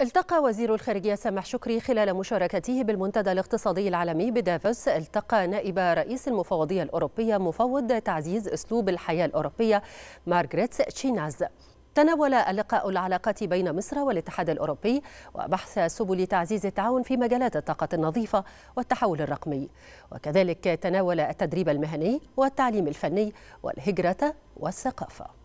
التقى وزير الخارجية سامح شكري خلال مشاركته بالمنتدى الاقتصادي العالمي بدافوس التقى نائب رئيس المفوضية الأوروبية مفوض تعزيز أسلوب الحياة الأوروبية مارغريت تشيناز تناول اللقاء العلاقات بين مصر والاتحاد الأوروبي وبحث سبل تعزيز التعاون في مجالات الطاقة النظيفة والتحول الرقمي وكذلك تناول التدريب المهني والتعليم الفني والهجرة والثقافة